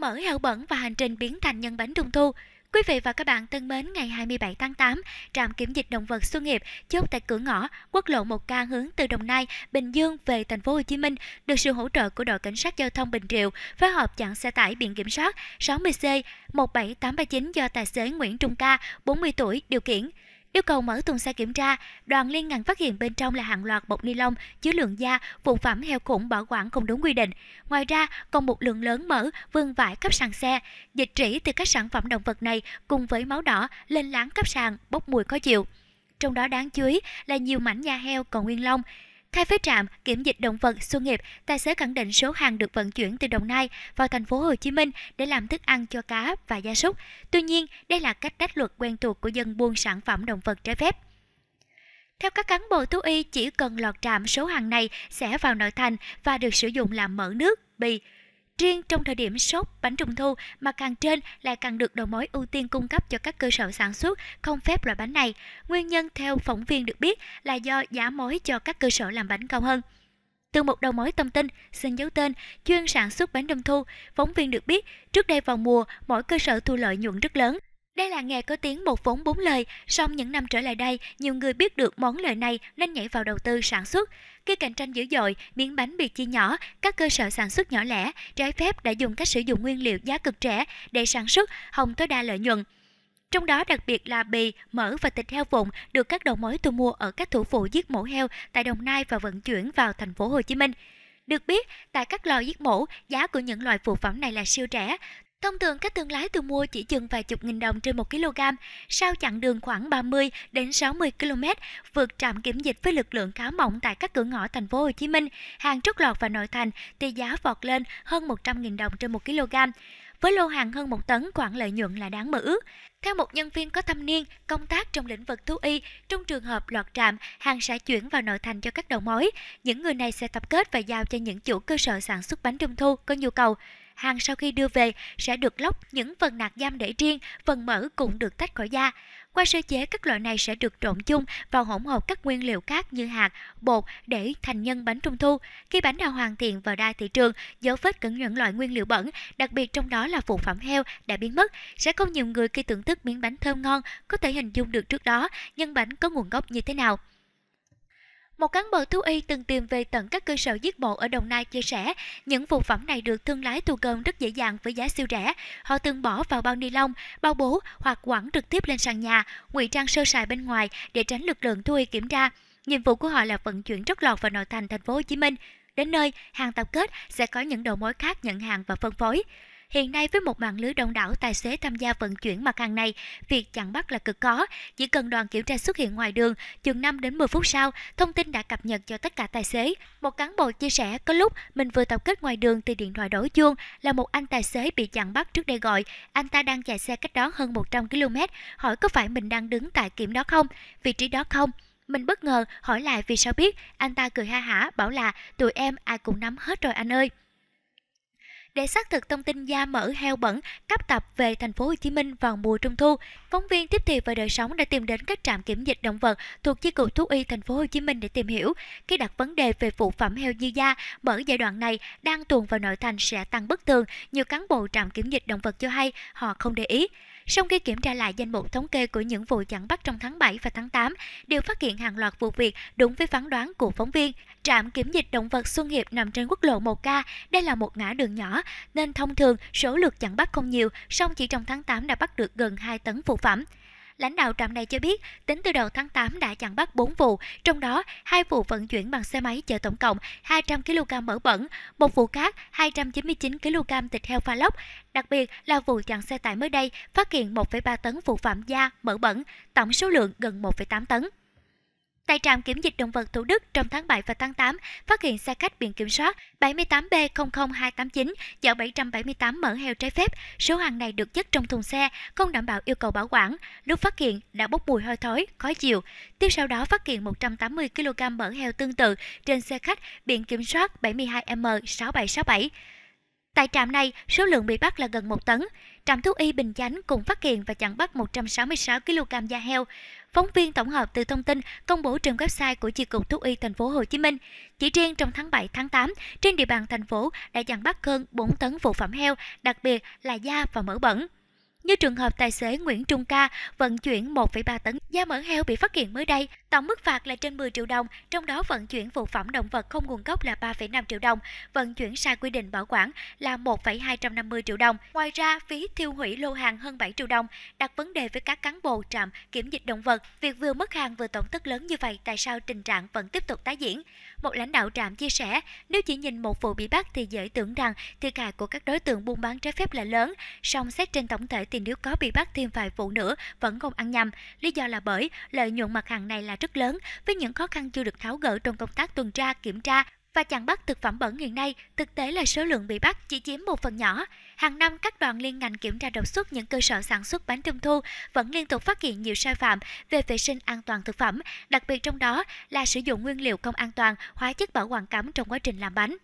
mở heo bẩn và hành trình biến thành nhân bánh trung thu. Quý vị và các bạn thân mến, ngày 27 tháng 8, trạm kiểm dịch động vật Xuân Nghiệp chốt tại cửa ngõ quốc lộ 1K hướng từ Đồng Nai, Bình Dương về thành phố Hồ Chí Minh được sự hỗ trợ của đội cảnh sát giao thông Bình Triệu phối hợp chặn xe tải biển kiểm soát 60C 17839 do tài xế Nguyễn Trung Ca, 40 tuổi điều khiển. Yêu cầu mở tuần xe kiểm tra, đoàn liên ngành phát hiện bên trong là hàng loạt bọc ni lông chứa lượng da, phụ phẩm heo khủng bảo quản không đúng quy định. Ngoài ra, còn một lượng lớn mỡ vương vãi khắp sàn xe, dịch trĩ từ các sản phẩm động vật này cùng với máu đỏ lên láng khắp sàn bốc mùi khó chịu. Trong đó đáng chú ý là nhiều mảnh da heo còn nguyên lông, Khai với trạm kiểm dịch động vật Xuân Nghiệp, tài xế khẳng định số hàng được vận chuyển từ Đồng Nai vào thành phố Hồ Chí Minh để làm thức ăn cho cá và gia súc. Tuy nhiên, đây là cách đách luật quen thuộc của dân buôn sản phẩm động vật trái phép. Theo các cán bộ thú y, chỉ cần lọt trạm số hàng này sẽ vào nội thành và được sử dụng làm mỡ nước, bì, Riêng trong thời điểm sốt bánh trung thu, mặt hàng trên lại càng được đầu mối ưu tiên cung cấp cho các cơ sở sản xuất không phép loại bánh này. Nguyên nhân theo phóng viên được biết là do giá mối cho các cơ sở làm bánh cao hơn. Từ một đầu mối thông tin, xin giấu tên, chuyên sản xuất bánh trung thu, phóng viên được biết trước đây vào mùa, mỗi cơ sở thu lợi nhuận rất lớn. Đây là nghề có tiếng một vốn bốn lời, song những năm trở lại đây, nhiều người biết được món lời này nên nhảy vào đầu tư sản xuất. Khi cạnh tranh dữ dội, miếng bánh bị chia nhỏ, các cơ sở sản xuất nhỏ lẻ, trái phép đã dùng cách sử dụng nguyên liệu giá cực rẻ để sản xuất, hòng tối đa lợi nhuận. Trong đó đặc biệt là bì, mỡ và thịt heo vụn được các đầu mối thu mua ở các thủ phủ giết mổ heo tại Đồng Nai và vận chuyển vào thành phố Hồ Chí Minh. Được biết, tại các lò giết mổ, giá của những loại phụ phẩm này là siêu rẻ. Thông thường các thương lái thu mua chỉ chừng vài chục nghìn đồng trên 1 kg, sau chặng đường khoảng 30 đến 60 km, vượt trạm kiểm dịch với lực lượng khá mỏng tại các cửa ngõ thành phố Hồ Chí Minh, hàng trút lọt vào nội thành thì giá vọt lên hơn 100.000 đồng trên 1 kg. Với lô hàng hơn 1 tấn, khoản lợi nhuận là đáng mơ ước. Theo một nhân viên có thâm niên, công tác trong lĩnh vực thú y, trong trường hợp lọt trạm, hàng sẽ chuyển vào nội thành cho các đầu mối. Những người này sẽ tập kết và giao cho những chủ cơ sở sản xuất bánh trung thu có nhu cầu. Hàng sau khi đưa về sẽ được lóc những phần nạc giam để riêng, phần mỡ cũng được tách khỏi da. Qua sơ chế, các loại này sẽ được trộn chung và hỗn hợp các nguyên liệu khác như hạt, bột để thành nhân bánh trung thu. Khi bánh đã hoàn thiện và ra thị trường, dấu vết cẩn những loại nguyên liệu bẩn, đặc biệt trong đó là phụ phẩm heo đã biến mất. Sẽ không nhiều người khi thưởng thức miếng bánh thơm ngon có thể hình dung được trước đó nhân bánh có nguồn gốc như thế nào. Một cán bộ thú y từng tìm về tận các cơ sở giết mổ ở Đồng Nai chia sẻ, những phụ phẩm này được thương lái thu gom rất dễ dàng với giá siêu rẻ. Họ từng bỏ vào bao ni lông, bao bố hoặc quẳng trực tiếp lên sàn nhà, ngụy trang sơ sài bên ngoài để tránh lực lượng thú y kiểm tra. Nhiệm vụ của họ là vận chuyển rất lọt vào nội thành thành phố Hồ Chí Minh. Đến nơi, hàng tập kết sẽ có những đầu mối khác nhận hàng và phân phối. Hiện nay với một mạng lưới đông đảo tài xế tham gia vận chuyển mặt hàng này, việc chặn bắt là cực khó. Chỉ cần đoàn kiểm tra xuất hiện ngoài đường, chừng 5 đến 10 phút sau, thông tin đã cập nhật cho tất cả tài xế. Một cán bộ chia sẻ, có lúc mình vừa tập kết ngoài đường thì điện thoại đổ chuông là một anh tài xế bị chặn bắt trước đây gọi. Anh ta đang chạy xe cách đó hơn 100 km, hỏi có phải mình đang đứng tại kiểm đó không, vị trí đó không. Mình bất ngờ hỏi lại vì sao biết, anh ta cười ha hả bảo là tụi em ai cũng nắm hết rồi anh ơi. Để xác thực thông tin da mỡ heo bẩn cấp tập về thành phố Hồ Chí Minh vào mùa trung thu, phóng viên tiếp thị và đời sống đã tìm đến các trạm kiểm dịch động vật thuộc chi cục thú y thành phố Hồ Chí Minh để tìm hiểu. Khi đặt vấn đề về phụ phẩm heo dư da mỡ giai đoạn này đang tuồn vào nội thành sẽ tăng bất thường, nhiều cán bộ trạm kiểm dịch động vật cho hay họ không để ý. Sau khi kiểm tra lại danh mục thống kê của những vụ chặn bắt trong tháng 7 và tháng 8, đều phát hiện hàng loạt vụ việc đúng với phán đoán của phóng viên. Trạm kiểm dịch động vật Xuân Hiệp nằm trên quốc lộ 1K, đây là một ngã đường nhỏ nên thông thường số lượt chặn bắt không nhiều, song chỉ trong tháng 8 đã bắt được gần 2 tấn phụ phẩm. Lãnh đạo trạm này cho biết, tính từ đầu tháng 8 đã chặn bắt 4 vụ, trong đó 2 vụ vận chuyển bằng xe máy chở tổng cộng 200 kg mỡ bẩn, một vụ khác 299 kg thịt heo pha lóc. Đặc biệt là vụ chặn xe tải mới đây phát hiện 1,3 tấn phụ phẩm da mỡ bẩn, tổng số lượng gần 1,8 tấn. Tại trạm kiểm dịch động vật Thủ Đức trong tháng 7 và tháng 8 phát hiện xe khách biển kiểm soát 78B00289 chở 778 mỡ heo trái phép. Số hàng này được chất trong thùng xe, không đảm bảo yêu cầu bảo quản. Lúc phát hiện đã bốc mùi hơi thối, khó chịu. Tiếp sau đó phát hiện 180 kg mỡ heo tương tự trên xe khách biển kiểm soát 72M6767. Tại trạm này, số lượng bị bắt là gần 1 tấn. Trạm thú y Bình Chánh cũng phát hiện và chặn bắt 166 kg da heo. Phóng viên tổng hợp từ thông tin công bố trên website của Chi cục Thú y Thành phố Hồ Chí Minh, chỉ riêng trong tháng 7 tháng 8, trên địa bàn thành phố đã chặn bắt hơn 4 tấn phụ phẩm heo, đặc biệt là da và mỡ bẩn. Như trường hợp tài xế Nguyễn Trung Ca vận chuyển 1,3 tấn da mỡ heo bị phát hiện mới đây, tổng mức phạt là trên 10 triệu đồng, trong đó vận chuyển phụ phẩm động vật không nguồn gốc là 3,5 triệu đồng, vận chuyển sai quy định bảo quản là 1,250 triệu đồng. Ngoài ra, phí thiêu hủy lô hàng hơn 7 triệu đồng, đặt vấn đề với các cán bộ trạm kiểm dịch động vật. Việc vừa mất hàng vừa tổn thất lớn như vậy, tại sao tình trạng vẫn tiếp tục tái diễn? Một lãnh đạo trạm chia sẻ, nếu chỉ nhìn một vụ bị bắt thì dễ tưởng rằng thiệt hại của các đối tượng buôn bán trái phép là lớn, song xét trên tổng thể thì nếu có bị bắt thêm vài vụ nữa vẫn không ăn nhầm. Lý do là bởi lợi nhuận mặt hàng này là rất lớn với những khó khăn chưa được tháo gỡ trong công tác tuần tra, kiểm tra và chặn bắt thực phẩm bẩn hiện nay, thực tế là số lượng bị bắt chỉ chiếm một phần nhỏ. Hàng năm, các đoàn liên ngành kiểm tra đột xuất những cơ sở sản xuất bánh trung thu vẫn liên tục phát hiện nhiều sai phạm về vệ sinh an toàn thực phẩm, đặc biệt trong đó là sử dụng nguyên liệu không an toàn, hóa chất bảo quản cấm trong quá trình làm bánh.